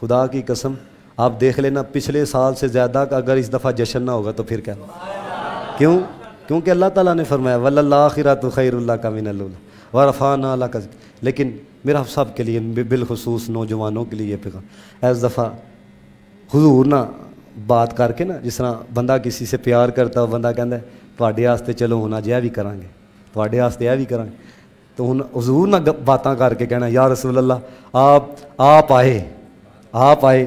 खुदा की कसम आप देख लेना पिछले साल से ज़्यादा अगर इस दफ़ा जश्न ना होगा तो फिर क्या क्यों क्योंकि अल्लाह ताला ने फरमाया तो खैरुल्ला का मीन वरफ़ाना अला का लेकिन मेरा सब के लिए बिलखसूस नौजवानों के लिए पिघा एस दफ़ा हजूर ना बात करके ना जिस तरह बंदा किसी से प्यार करता बंदा कहें थोड़े चलो ਚਲੋ अजय भी करा ਕਰਾਂਗੇ ਤੁਹਾਡੇ ਵਾਸਤੇ ਇਹ ਵੀ ਕਰਾਂਗੇ ਤਾਂ ਹੁਣ ਹਜ਼ੂਰ ਨਾਲ ਬਾਤਾਂ ਕਰਕੇ ਕਹਿਣਾ ਯਾ ਰਸੂਲ आप आप ਆਪ आप आए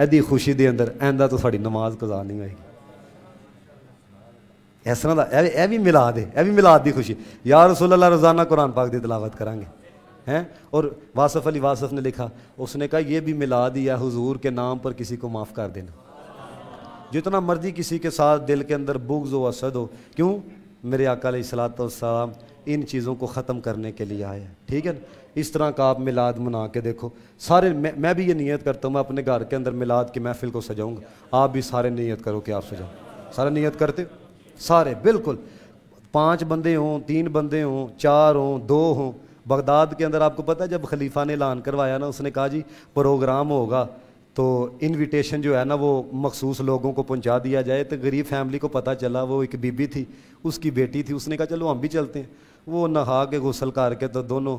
ऐसी खुशी के अंदर एंदा तो साड़ी नमाज कजा नहीं आएगी इस तरह का ਇਹ ਇਹ ਵੀ ਮਿਲਾਦ ਹੈ ਇਹ ਵੀ ਮਿਲਾਦ ਦੀ ਖੁਸ਼ੀ ਯਾ ਰਸੂਲ ਅੱਲਾ ਰੋਜ਼ਾਨਾ ਕੁਰਾਨ हैं और वासफ़ अली वासफ़ ने लिखा उसने कहा यह भी मिला दिया हुजूर के नाम पर किसी को माफ़ कर देना जितना मर्जी किसी के साथ दिल के अंदर बुग्ज हो असद हो क्यों मेरे अकाल सलात सलाम इन चीज़ों को ख़त्म करने के लिए आए हैं ठीक है ना इस तरह का आप मिलाद मना के देखो सारे मैं मैं भी ये नीयत करता हूँ मैं अपने घर के अंदर मिलाद की महफिल को सजाऊँगा आप भी सारे नीयत करो कि आप सजाओ सारे नीयत करते सारे बिल्कुल पाँच बंदे हों तीन बंदे हों चार हों दो हों बगदाद के अंदर आपको पता है जब खलीफा ने ऐलान करवाया ना उसने कहा जी प्रोग्राम होगा तो इनविटेशन जो है ना वो मखसूस लोगों को पहुंचा दिया जाए तो गरीब फैमिली को पता चला वो एक बीबी थी उसकी बेटी थी उसने कहा चलो हम भी चलते हैं वो नहा के गुसल करके तो दोनों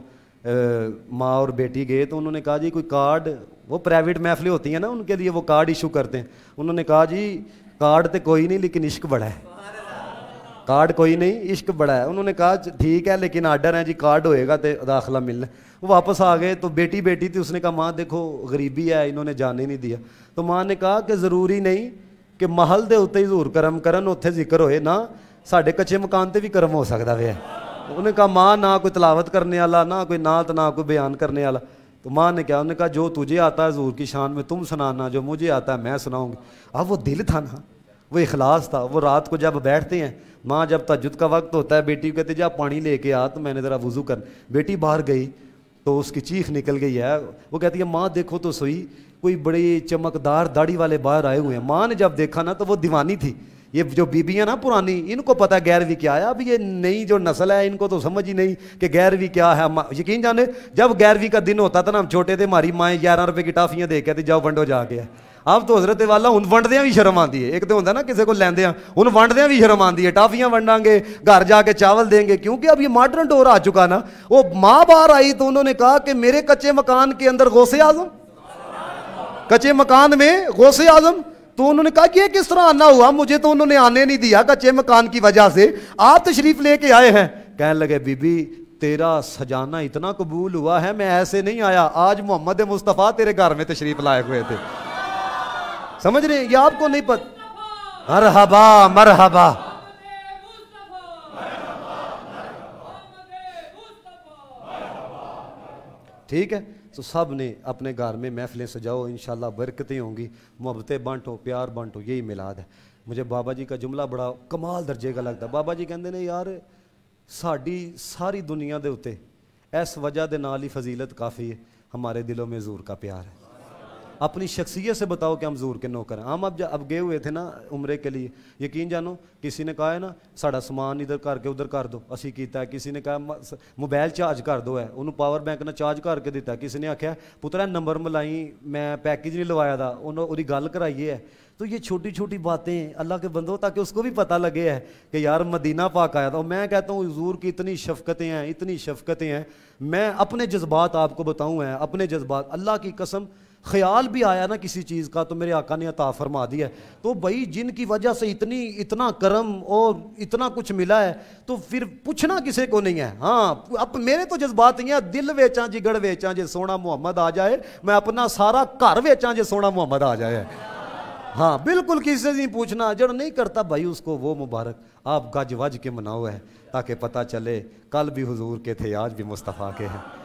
माँ और बेटी गए तो उन्होंने कहा जी कोई कार्ड वो प्राइवेट महफिलें होती हैं ना उनके लिए वो कार्ड इशू करते हैं उन्होंने कहा जी कार्ड तो कोई नहीं लेकिन इश्क बड़ा है कार्ड कोई नहीं इश्क बड़ा है उन्होंने कहा ठीक है लेकिन आर्डर है जी कार्ड होएगा तो दाखिला मिलना वो वापस आ गए तो बेटी बेटी थी उसने कहा माँ देखो गरीबी है इन्होंने जाने नहीं दिया तो माँ ने कहा कि ज़रूरी नहीं ਕਿ ਮਹਲ ਦੇ ਉੱਤੇ ਹੀ ਜ਼ੂਰ ਕਰਮ ਕਰਨ ਉੱਥੇ ਜ਼ਿਕਰ ਹੋਏ ਨਾ ਸਾਡੇ ਕੱਚੇ ਮਕਾਨ ਤੇ ਵੀ ਕਰਮ ਹੋ ਸਕਦਾ ਵੇ ਉਹਨੇ ਕਹਾ ਮਾਂ ਨਾ ਕੋਈ ਤਲਾਵਤ ਕਰਨੇ ਵਾਲਾ ਨਾ ਕੋਈ ਨਾਤ ना कोई बयान करने वाला तो माँ ने कहा उन्होंने कहा जो तुझे आता है जूर की शान में तुम सुनाना जो मुझे आता है मैं सुनाऊंगी अब वो दिल था ना वो इखलास था वो रात को जब बैठते हैं माँ जब तजुद का वक्त होता है बेटी कहते जा पानी लेके आ तो मैंने ज़रा वज़ू कर बेटी बाहर गई तो उसकी चीख निकल गई है वो कहती है माँ देखो तो सोई कोई बड़े चमकदार दाढ़ी वाले बाहर आए हुए हैं माँ ने जब देखा ना तो वो दीवानी थी ये जो बीबियाँ ना पुरानी इनको पता गैरवी क्या है अब ये नई जो नस्ल है इनको तो समझ ही नहीं कि गैरवी क्या है यकीन जाने जब गैरवी का दिन होता था ना हम छोटे थे हमारी माएँ ग्यारह रुपये की टाफियाँ दे के जाओ बंडो जा गया आप तो हजरत वाला हूँ वंटद भी शर्म आती है एक तो होंगे ना किसी को लेंद हूँ वंटद भी शर्म आती है टाफिया वंडा घर जाके चावल देंगे क्योंकि अब ये मॉडर्न डोर आ चुका ना वो माँ बाहर आई तो उन्होंने कहा कि मेरे कच्चे मकान के अंदर गौसे आजम कच्चे मकान में गौसे आजम तो उन्होंने कहा कि ये किस तरह आना हुआ मुझे तो उन्होंने आने नहीं दिया कच्चे मकान की वजह से आप तशरीफ लेके आए हैं कहने लगे बीबी तेरा सजाना इतना कबूल हुआ है मैं ऐसे नहीं आया आज मोहम्मद मुस्तफ़ा तेरे घर में तशरीफ लाए हुए थे समझ रहे हैं ये आपको नहीं पता मरहबा मरहबा ठीक है तो सब ने अपने घर में महफिलें सजाओ इन बरकतें होंगी मोहब्बतें बांटो प्यार बांटो यही मिलाद है मुझे बाबा जी का जुमला बड़ा कमाल दर्जे का लगता बाबा जी कहते ने यार सारी दुनिया के उत्ते इस वजह के नाल ही फजीलत काफ़ी है हमारे दिलों में जूर का प्यार है अपनी शख्सियत से बताओ कि हम जूर के नौकर हैं हम अब अब गए हुए थे ना उम्र के लिए यकीन जानो किसी ने कहा है ना साढ़ा समान इधर करके उधर कर दो असी किया किसी ने कहा मोबाइल चार्ज कर दो है उन्होंने पावर बैंक ने चार्ज करके दिता किसी ने आख्या पुत्र नंबर मिलाई मैं पैकेज नहीं लवाया था उन्होंने गल कराई है तो ये छोटी छोटी बातें अल्लाह के बंदो ताकि उसको भी पता लगे है कि यार मदीना पाक आया था मैं कहता हूँ हजूर की इतनी शफकतें हैं इतनी शफकतें हैं मैं अपने जज्बात आपको बताऊँ हैं अपने जज्बात अल्लाह की कसम ख्याल भी आया ना किसी चीज़ का तो मेरे आका ने अता फरमा दिया तो भाई जिनकी वजह से इतनी इतना करम और इतना कुछ मिला है तो फिर पूछना किसी को नहीं है हाँ अब मेरे तो जज्बात नहीं है दिल बेचा जिगड़ बेचा जे सोना मुहम्मद आ जाए मैं अपना सारा घर बेचा जे सोना मुहम्मद आ जाए हाँ बिल्कुल किसी से नहीं पूछना जड़ नहीं करता भाई उसको वो मुबारक आप गज वज के मनाओ है ताकि पता चले कल भी हुजूर के थे आज भी मुस्तफ़ा के हैं